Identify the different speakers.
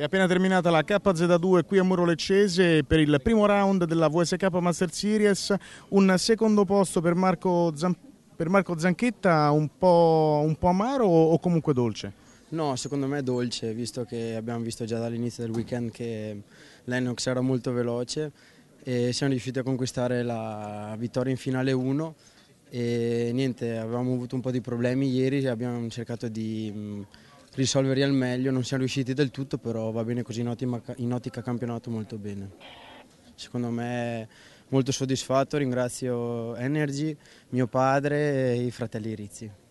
Speaker 1: È appena terminata la KZ2 qui a Muro Leccese per il primo round della VSK Master Series, un secondo posto per Marco, Zan per Marco Zanchetta un po', un po', amaro o comunque dolce?
Speaker 2: No, secondo me è dolce, visto che abbiamo visto già dall'inizio del weekend che Lennox era molto veloce e siamo riusciti a conquistare la vittoria in finale 1 e niente, avevamo avuto un po' di problemi ieri, abbiamo cercato di risolvere al meglio, non siamo riusciti del tutto, però va bene così in ottica, in ottica campionato molto bene. Secondo me molto soddisfatto, ringrazio Energy, mio padre e i fratelli Rizzi.